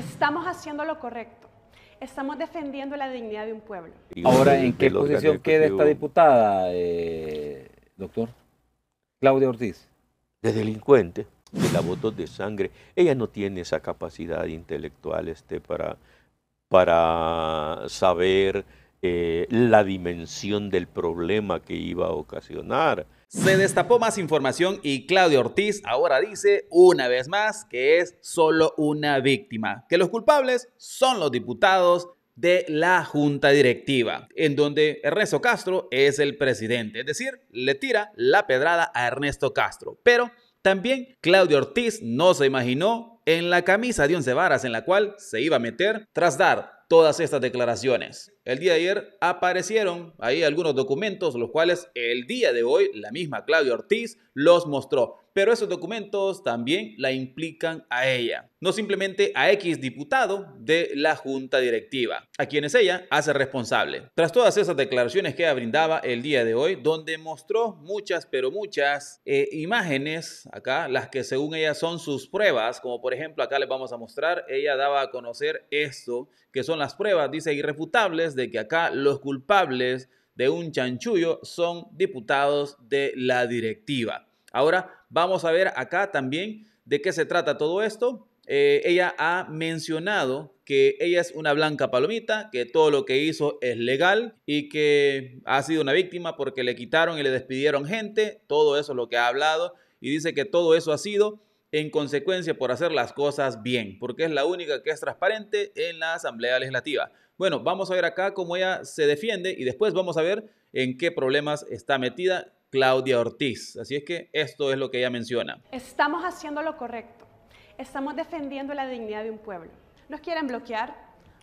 estamos haciendo lo correcto. Estamos defendiendo la dignidad de un pueblo. Ahora, ¿en qué posición queda esta diputada, eh, doctor? Claudia Ortiz. De delincuente, de la voto de sangre. Ella no tiene esa capacidad intelectual este, para, saber eh, la dimensión del problema que iba a ocasionar se destapó más información y Claudio Ortiz ahora dice una vez más que es solo una víctima, que los culpables son los diputados de la junta directiva, en donde Ernesto Castro es el presidente, es decir, le tira la pedrada a Ernesto Castro. Pero también Claudio Ortiz no se imaginó en la camisa de once varas en la cual se iba a meter tras dar todas estas declaraciones el día de ayer aparecieron ahí algunos documentos, los cuales el día de hoy la misma Claudia Ortiz los mostró. Pero esos documentos también la implican a ella, no simplemente a X diputado de la junta directiva, a quienes ella hace responsable. Tras todas esas declaraciones que ella brindaba el día de hoy, donde mostró muchas, pero muchas eh, imágenes acá, las que según ella son sus pruebas, como por ejemplo acá les vamos a mostrar, ella daba a conocer esto, que son las pruebas, dice, irrefutables que acá los culpables de un chanchullo son diputados de la directiva. Ahora vamos a ver acá también de qué se trata todo esto. Eh, ella ha mencionado que ella es una blanca palomita, que todo lo que hizo es legal y que ha sido una víctima porque le quitaron y le despidieron gente, todo eso es lo que ha hablado y dice que todo eso ha sido en consecuencia por hacer las cosas bien, porque es la única que es transparente en la Asamblea Legislativa. Bueno, vamos a ver acá cómo ella se defiende y después vamos a ver en qué problemas está metida Claudia Ortiz. Así es que esto es lo que ella menciona. Estamos haciendo lo correcto. Estamos defendiendo la dignidad de un pueblo. Nos quieren bloquear,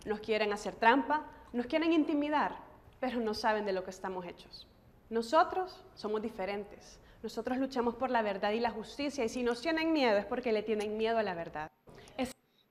nos quieren hacer trampa, nos quieren intimidar, pero no saben de lo que estamos hechos. Nosotros somos diferentes. Nosotros luchamos por la verdad y la justicia y si nos tienen miedo es porque le tienen miedo a la verdad.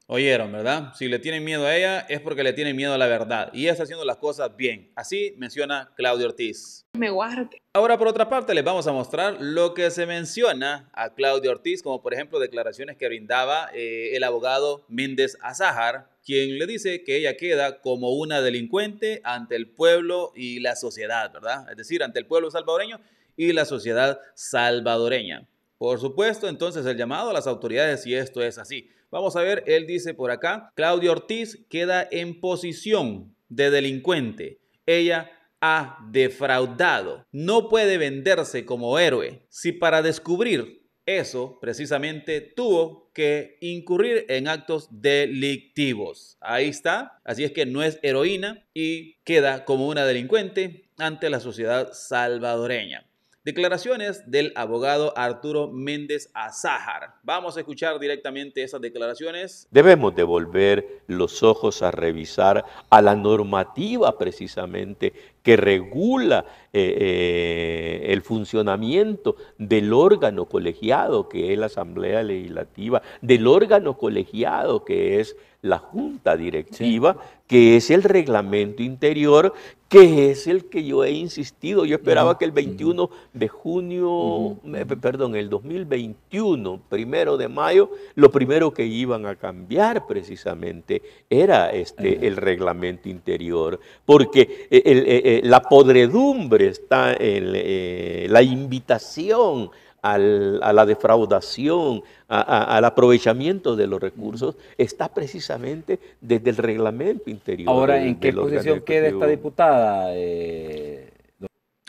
Oyeron, ¿verdad? Si le tienen miedo a ella es porque le tienen miedo a la verdad y ella está haciendo las cosas bien. Así menciona Claudio Ortiz. Me guarde. Ahora por otra parte les vamos a mostrar lo que se menciona a Claudio Ortiz, como por ejemplo declaraciones que brindaba eh, el abogado Méndez Azahar, quien le dice que ella queda como una delincuente ante el pueblo y la sociedad, ¿verdad? Es decir, ante el pueblo salvadoreño y la sociedad salvadoreña. Por supuesto, entonces el llamado a las autoridades si esto es así. Vamos a ver, él dice por acá, Claudia Ortiz queda en posición de delincuente. Ella ha defraudado. No puede venderse como héroe. Si para descubrir eso precisamente tuvo que incurrir en actos delictivos. Ahí está. Así es que no es heroína y queda como una delincuente ante la sociedad salvadoreña. Declaraciones del abogado Arturo Méndez Azájar. Vamos a escuchar directamente esas declaraciones. Debemos devolver los ojos a revisar a la normativa precisamente que regula eh, eh, el funcionamiento del órgano colegiado que es la Asamblea Legislativa, del órgano colegiado que es la Junta Directiva, que es el reglamento interior, que es el que yo he insistido. Yo esperaba que el 21 de junio, eh, perdón, el 2021, primero de mayo, lo primero que iban a cambiar precisamente era este, el reglamento interior, porque el la podredumbre, está en, eh, la invitación a la defraudación, al aprovechamiento de los recursos, está precisamente desde el reglamento interior. Ahora, ¿en qué posición queda esta diputada? Eh,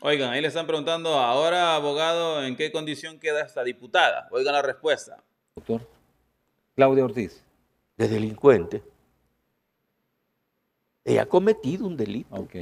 Oigan, ahí le están preguntando ahora, abogado, ¿en qué condición queda esta diputada? Oigan la respuesta. Doctor. Claudia Ortiz. De delincuente. Ella ha cometido un delito. ok.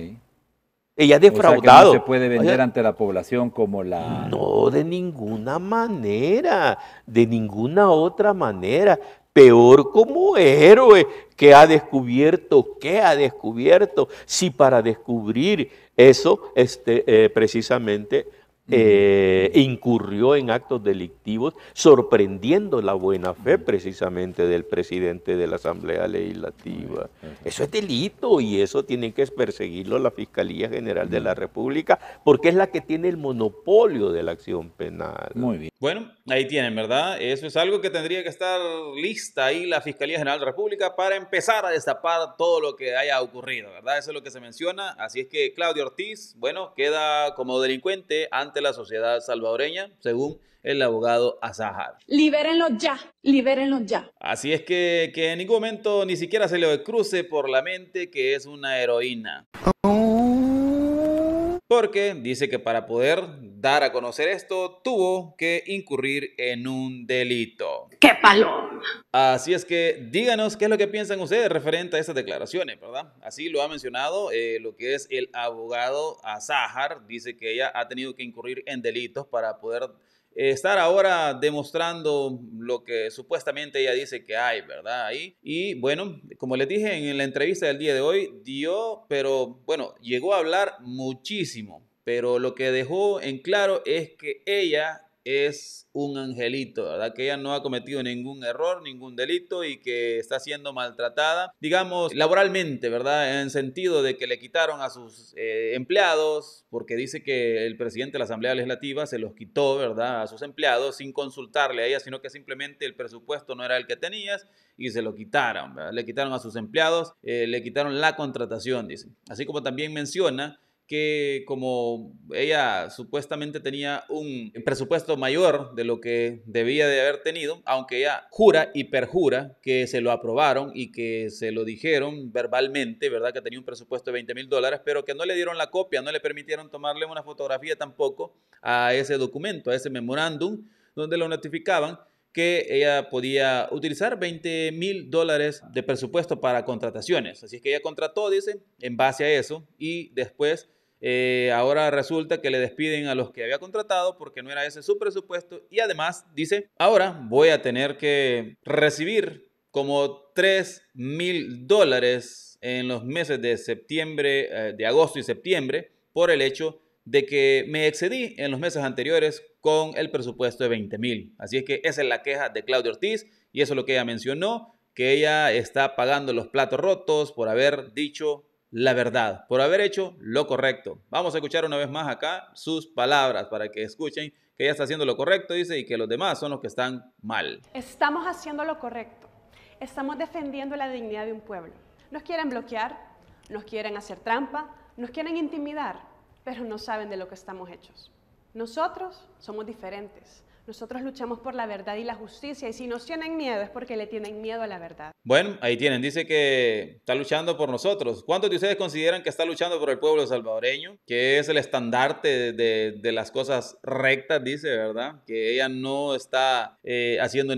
Ella ha defraudado. no se puede vender ante la población como la. No, de ninguna manera, de ninguna otra manera. Peor como héroe que ha descubierto, que ha descubierto, si para descubrir eso, este, eh, precisamente eh, incurrió en actos delictivos, sorprendiendo la buena fe precisamente del presidente de la Asamblea Legislativa. Eso es delito y eso tiene que perseguirlo la Fiscalía General de la República, porque es la que tiene el monopolio de la acción penal. Muy bien. Bueno, ahí tienen, ¿verdad? Eso es algo que tendría que estar lista ahí la Fiscalía General de la República para empezar a destapar todo lo que haya ocurrido, ¿verdad? Eso es lo que se menciona. Así es que Claudio Ortiz, bueno, queda como delincuente ante la sociedad salvadoreña, según el abogado Azahar. Libérenlos ya, libérenlos ya. Así es que, que en ningún momento ni siquiera se le cruce por la mente que es una heroína. Oh. Porque dice que para poder a conocer esto, tuvo que incurrir en un delito. ¡Qué paloma! Así es que díganos qué es lo que piensan ustedes referente a estas declaraciones, ¿verdad? Así lo ha mencionado eh, lo que es el abogado Azahar, dice que ella ha tenido que incurrir en delitos para poder eh, estar ahora demostrando lo que supuestamente ella dice que hay, ¿verdad? Ahí. Y bueno, como les dije en la entrevista del día de hoy, dio, pero bueno, llegó a hablar muchísimo pero lo que dejó en claro es que ella es un angelito, ¿verdad? Que ella no ha cometido ningún error, ningún delito y que está siendo maltratada, digamos, laboralmente, ¿verdad? En sentido de que le quitaron a sus eh, empleados, porque dice que el presidente de la Asamblea Legislativa se los quitó, ¿verdad? A sus empleados sin consultarle a ella, sino que simplemente el presupuesto no era el que tenías y se lo quitaron, ¿verdad? Le quitaron a sus empleados, eh, le quitaron la contratación, dice. Así como también menciona que como ella supuestamente tenía un presupuesto mayor de lo que debía de haber tenido, aunque ella jura y perjura que se lo aprobaron y que se lo dijeron verbalmente, ¿verdad? Que tenía un presupuesto de 20 mil dólares, pero que no le dieron la copia, no le permitieron tomarle una fotografía tampoco a ese documento, a ese memorándum, donde lo notificaban que ella podía utilizar 20 mil dólares de presupuesto para contrataciones. Así es que ella contrató, dice, en base a eso y después eh, ahora resulta que le despiden a los que había contratado porque no era ese su presupuesto y además dice, ahora voy a tener que recibir como 3 mil dólares en los meses de septiembre, eh, de agosto y septiembre por el hecho de que me excedí en los meses anteriores con el presupuesto de 20 mil. Así es que esa es la queja de Claudia Ortiz y eso es lo que ella mencionó, que ella está pagando los platos rotos por haber dicho la verdad, por haber hecho lo correcto. Vamos a escuchar una vez más acá sus palabras para que escuchen que ella está haciendo lo correcto, dice, y que los demás son los que están mal. Estamos haciendo lo correcto. Estamos defendiendo la dignidad de un pueblo. Nos quieren bloquear, nos quieren hacer trampa, nos quieren intimidar, pero no saben de lo que estamos hechos. Nosotros somos diferentes. Nosotros luchamos por la verdad y la justicia y si nos tienen miedo es porque le tienen miedo a la verdad. Bueno, ahí tienen, dice que está luchando por nosotros. ¿Cuántos de ustedes consideran que está luchando por el pueblo salvadoreño, que es el estandarte de, las cosas rectas, dice, ¿verdad? Que ella no está eh, haciendo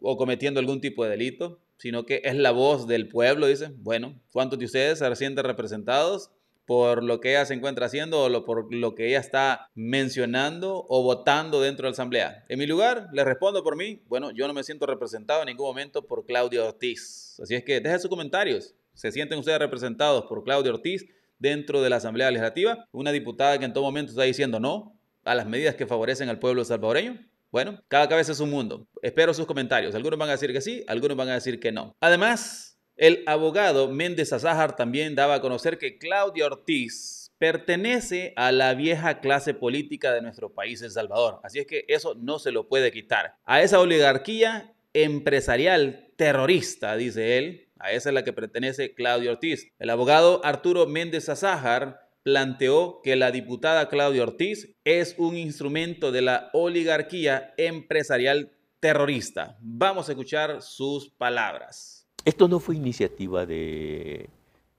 o cometiendo algún tipo de delito sino que es la voz del pueblo, dice. Bueno, ¿cuántos de ustedes se sienten representados? por lo que ella se encuentra haciendo o por lo que ella está mencionando o votando dentro de la asamblea. En mi lugar, le respondo por mí, bueno, yo no me siento representado en ningún momento por Claudia Ortiz. Así es que dejen sus comentarios. ¿Se sienten ustedes representados por Claudia Ortiz dentro de la Asamblea Legislativa? Una diputada que en todo momento está diciendo no a las medidas que favorecen al pueblo salvadoreño. Bueno, cada cabeza es un mundo. Espero sus comentarios. Algunos van a decir que sí, algunos van a decir que no. Además, el abogado Méndez Azájar también daba a conocer que Claudia Ortiz pertenece a la vieja clase política de nuestro país, El Salvador. Así es que eso no se lo puede quitar. A esa oligarquía empresarial terrorista, dice él, a esa es la que pertenece Claudia Ortiz. El abogado Arturo Méndez Azájar planteó que la diputada Claudia Ortiz es un instrumento de la oligarquía empresarial terrorista. Vamos a escuchar sus palabras. Esto no fue iniciativa de,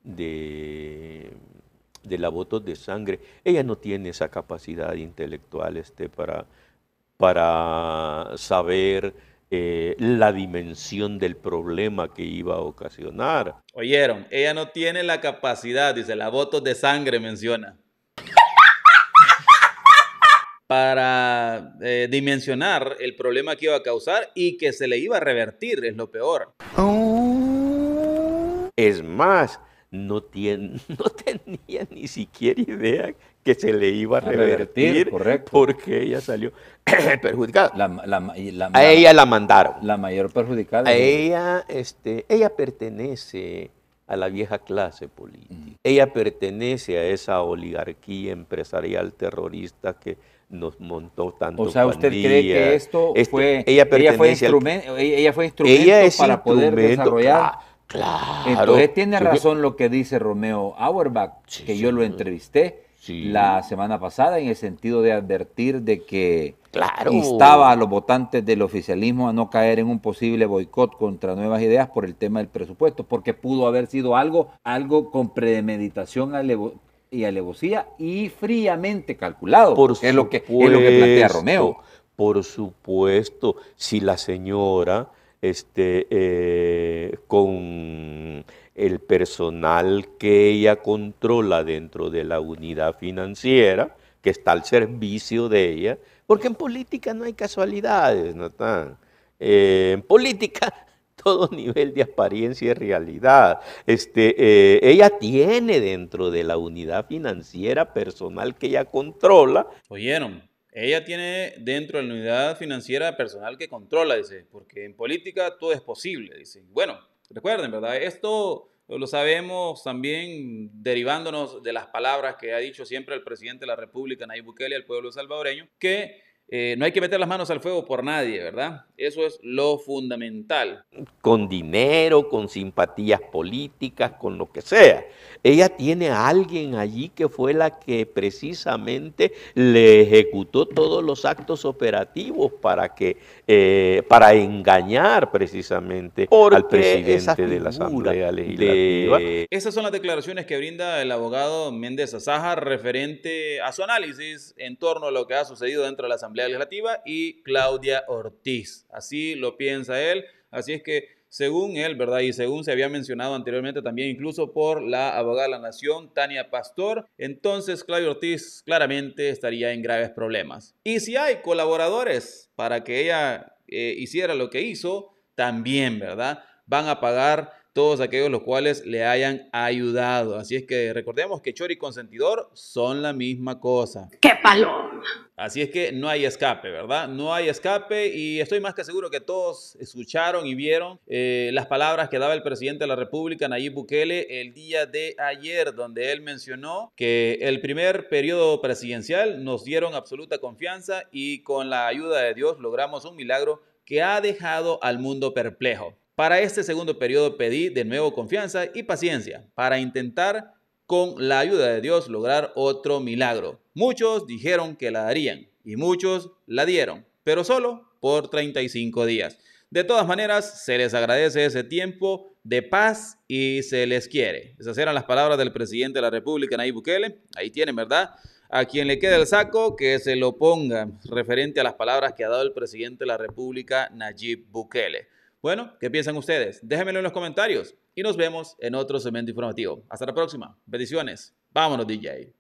de, la voto de sangre. Ella no tiene esa capacidad intelectual este, para, para saber eh, la dimensión del problema que iba a ocasionar. Oyeron, ella no tiene la capacidad, dice, la voto de sangre menciona. para eh, dimensionar el problema que iba a causar y que se le iba a revertir, es lo peor. Es más, no, no tenía ni siquiera idea que se le iba a, revertir, correcto. porque ella salió perjudicada. a ella la mandaron. La mayor perjudicada. A ella, este, ella pertenece a la vieja clase política. Ella pertenece a esa oligarquía empresarial terrorista que nos montó tanto. O sea, ¿usted cree que esto este, fue, ella, ella, fue ella, fue instrumento, para poder desarrollar? Claro. Entonces tiene razón lo que dice Romeo Auerbach, que yo lo entrevisté la semana pasada en el sentido de advertir de que claro. instaba a los votantes del oficialismo a no caer en un posible boicot contra nuevas ideas por el tema del presupuesto, porque pudo haber sido algo, algo con premeditación y alevosía y fríamente calculado, lo que, es lo que plantea Romeo. Por supuesto, si la señora este, eh, con el personal que ella controla dentro de la unidad financiera, que está al servicio de ella, porque en política no hay casualidades, ¿no está? Eh, en política todo nivel de apariencia y realidad. Este, eh, ella tiene dentro de la unidad financiera personal que ella controla. Oyeron, ella tiene dentro de la unidad financiera personal que controla, dice, porque en política todo es posible, dice. Bueno, recuerden, ¿verdad? Esto lo sabemos también derivándonos de las palabras que ha dicho siempre el presidente de la República, Nayib Bukele, al pueblo salvadoreño, que eh, no hay que meter las manos al fuego por nadie, ¿verdad? Eso es lo fundamental. Con dinero, con simpatías políticas, con lo que sea. Ella tiene a alguien allí que fue la que precisamente le ejecutó todos los actos operativos para que, eh, para engañar precisamente al presidente de la Asamblea Legislativa. Esas son las declaraciones que brinda el abogado Méndez Azaja referente a su análisis en torno a lo que ha sucedido dentro de la Asamblea Legislativa y Claudia Ortiz. Así lo piensa él. Así es que según él, ¿verdad? Y según se había mencionado anteriormente también incluso por la abogada de la Nación, Tania Pastor, entonces Claudia Ortiz claramente estaría en graves problemas. Y si hay colaboradores para que ella eh, hiciera lo que hizo, también, ¿verdad? Van a pagar todos aquellos los cuales le hayan ayudado. Así es que recordemos que Chori y consentidor son la misma cosa. ¡Qué paloma! Así es que no hay escape, ¿verdad? No hay escape y estoy más que seguro que todos escucharon y vieron eh, las palabras que daba el presidente de la República, Nayib Bukele, el día de ayer, donde él mencionó que el primer periodo presidencial nos dieron absoluta confianza y con la ayuda de Dios logramos un milagro que ha dejado al mundo perplejo. Para este segundo periodo pedí de nuevo confianza y paciencia para intentar con la ayuda de Dios lograr otro milagro. Muchos dijeron que la darían y muchos la dieron, pero solo por 35 días. De todas maneras, se les agradece ese tiempo de paz y se les quiere. Esas eran las palabras del presidente de la República, Nayib Bukele. Ahí tienen, ¿verdad? A quien le quede el saco, que se lo ponga referente a las palabras que ha dado el presidente de la República, Nayib Bukele. Bueno, ¿qué piensan ustedes? Déjenmelo en los comentarios y nos vemos en otro segmento informativo. Hasta la próxima. Bendiciones. Vámonos, DJ.